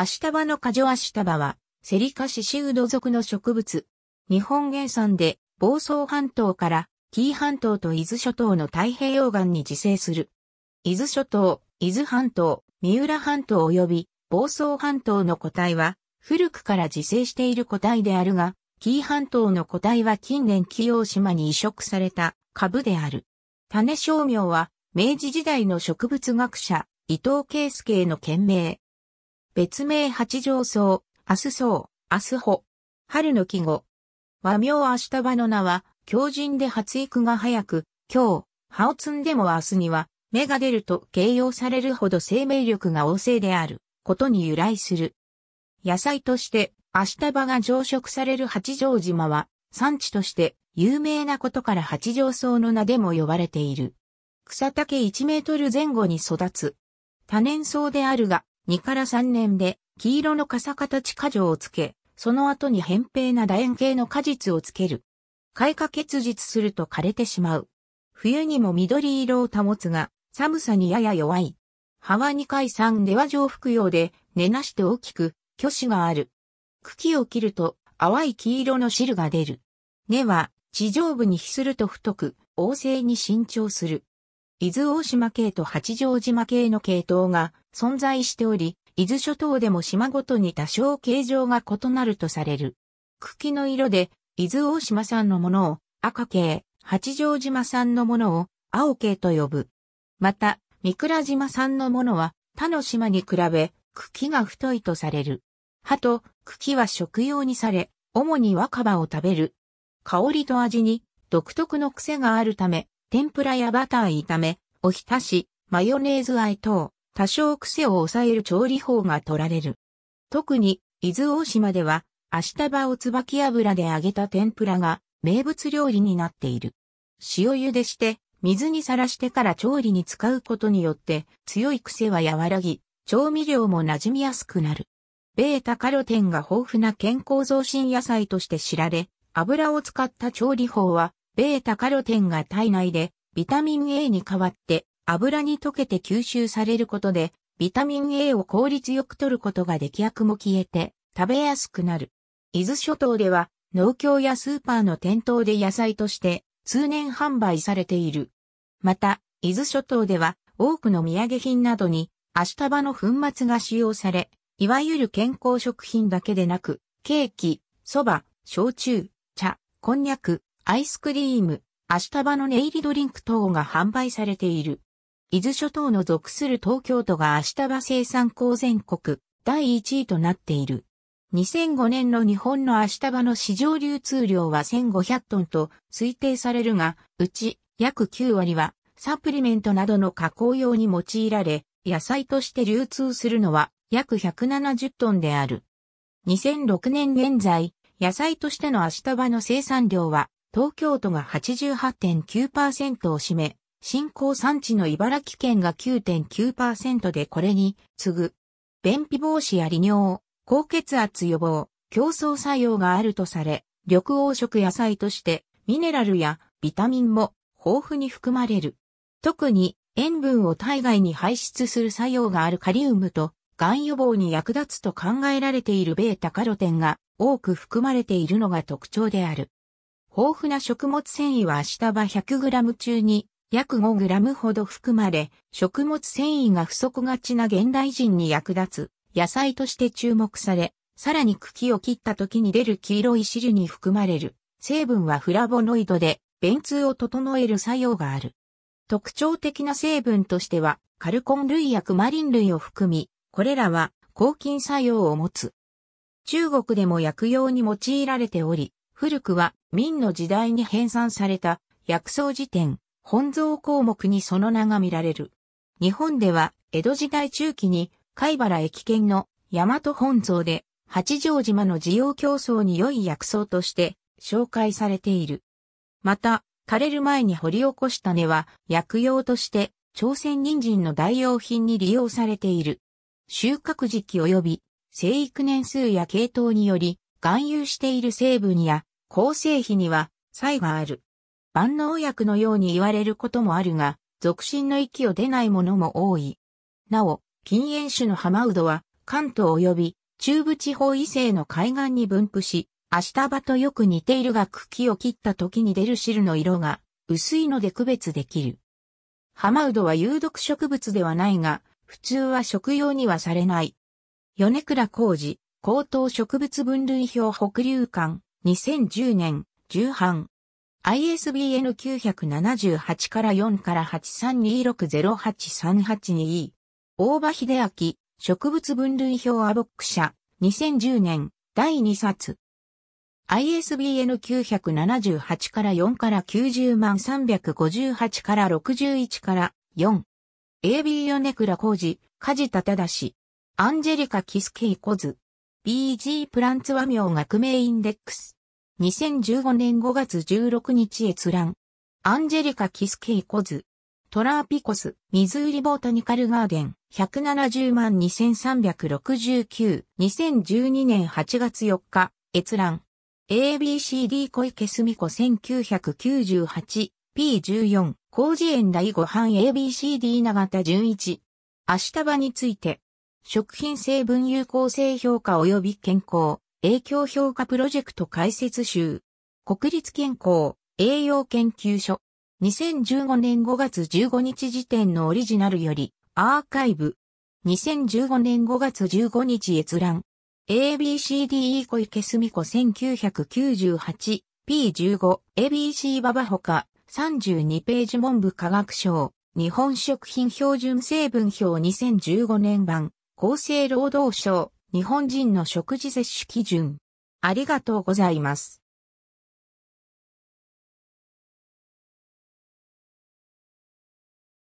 アシタバの果樹アシタバは、セリカシシウド属の植物。日本原産で、房総半島から紀伊半島と伊豆諸島の太平洋岸に自生する。伊豆諸島、伊豆半島、三浦半島及び房総半島の個体は、古くから自生している個体であるが、紀伊半島の個体は近年紀洋島に移植された株である。種商名は、明治時代の植物学者、伊藤圭介の懸名。別名八条草、明日草、明日穂。春の季語。和名明日葉の名は、強靭で発育が早く、今日、葉を摘んでも明日には、芽が出ると形容されるほど生命力が旺盛である、ことに由来する。野菜として、明日葉が常食される八丈島は、産地として有名なことから八丈草の名でも呼ばれている。草丈1メートル前後に育つ。多年草であるが、2から3年で黄色の傘形果樹をつけ、その後に扁平な楕円形の果実をつける。開花結実すると枯れてしまう。冬にも緑色を保つが、寒さにやや弱い。葉は2回3では上服用で、根なして大きく、虚子がある。茎を切ると、淡い黄色の汁が出る。根は、地上部に比すると太く、旺盛に伸長する。伊豆大島系と八丈島系の系統が存在しており、伊豆諸島でも島ごとに多少形状が異なるとされる。茎の色で、伊豆大島産のものを赤系、八丈島産のものを青系と呼ぶ。また、三倉島産のものは他の島に比べ茎が太いとされる。葉と茎は食用にされ、主に若葉を食べる。香りと味に独特の癖があるため、天ぷらやバター炒め、おひたし、マヨネーズ和え等、多少癖を抑える調理法が取られる。特に、伊豆大島では、明日葉を椿油で揚げた天ぷらが名物料理になっている。塩茹でして、水にさらしてから調理に使うことによって強い癖は和らぎ、調味料も馴染みやすくなる。ベータカロテンが豊富な健康増進野菜として知られ、油を使った調理法はベータカロテンが体内でビタミン A に代わって油に溶けて吸収されることで、ビタミン A を効率よく摂ることができ薬も消えて食べやすくなる。伊豆諸島では農協やスーパーの店頭で野菜として通年販売されている。また、伊豆諸島では多くの土産品などにアシタバの粉末が使用され、いわゆる健康食品だけでなく、ケーキ、蕎麦、焼酎、茶、こんにゃく、アイスクリーム、アシタバのネイリドリンク等が販売されている。伊豆諸島の属する東京都がアシタバ生産公全国第1位となっている。2005年の日本のアシタバの市場流通量は1500トンと推定されるが、うち約9割はサプリメントなどの加工用に用いられ、野菜として流通するのは約170トンである。2006年現在、野菜としてのアシタバの生産量は東京都が88.9%を占め、新興産地の茨城県が9.9%でこれに次ぐ、便秘防止や利尿、高血圧予防、競争作用があるとされ、緑黄色野菜としてミネラルやビタミンも豊富に含まれる。特に塩分を体外に排出する作用があるカリウムと、がん予防に役立つと考えられているベータカロテンが多く含まれているのが特徴である。豊富な食物繊維は下シタ 100g 中に約 5g ほど含まれ、食物繊維が不足がちな現代人に役立つ野菜として注目され、さらに茎を切った時に出る黄色い汁に含まれる成分はフラボノイドで、便通を整える作用がある。特徴的な成分としては、カルコン類やクマリン類を含み、これらは抗菌作用を持つ。中国でも薬用に用いられており、古くは明の時代に編纂された薬草辞典、本草項目にその名が見られる。日本では江戸時代中期に貝原駅県の大和本草で八丈島の需要競争に良い薬草として紹介されている。また、枯れる前に掘り起こした根は薬用として朝鮮人参の代用品に利用されている。収穫時期及び生育年数や系統により含有している成分や構成比には差がある。万能薬のように言われることもあるが、俗心の域を出ないものも多い。なお、禁煙種のハマウドは、関東及び中部地方以西の海岸に分布し、アシタバとよく似ているが茎を切った時に出る汁の色が薄いので区別できる。ハマウドは有毒植物ではないが、普通は食用にはされない。米倉浩二、高等植物分類表北流館、2010年、10版。ISBN 978から4から8326083822。大場秀明、植物分類表アボック社、2010年、第2冊。ISBN 978から4から90万358から61から4。AB ヨネクラコジ、カジタタダシ。アンジェリカ・キスケイコズ。BG プランツ和名学名インデックス。2015年5月16日閲覧。アンジェリカ・キスケイコズ。トラーピコス、ミズーリボータニカルガーデン、170万2369、2012年8月4日、閲覧。ABCD 小池澄子1998、P14、工事園第5班 ABCD 永田純一。明日場について。食品成分有効性評価及び健康、影響評価プロジェクト解説集。国立健康、栄養研究所。2015年5月15日時点のオリジナルより、アーカイブ。2015年5月15日閲覧。ABCDE 小池澄子 1998P15 ABC 馬場ほか32ページ文部科学省日本食品標準成分表2015年版厚生労働省、日本人の食事摂取基準。ありがとうございます。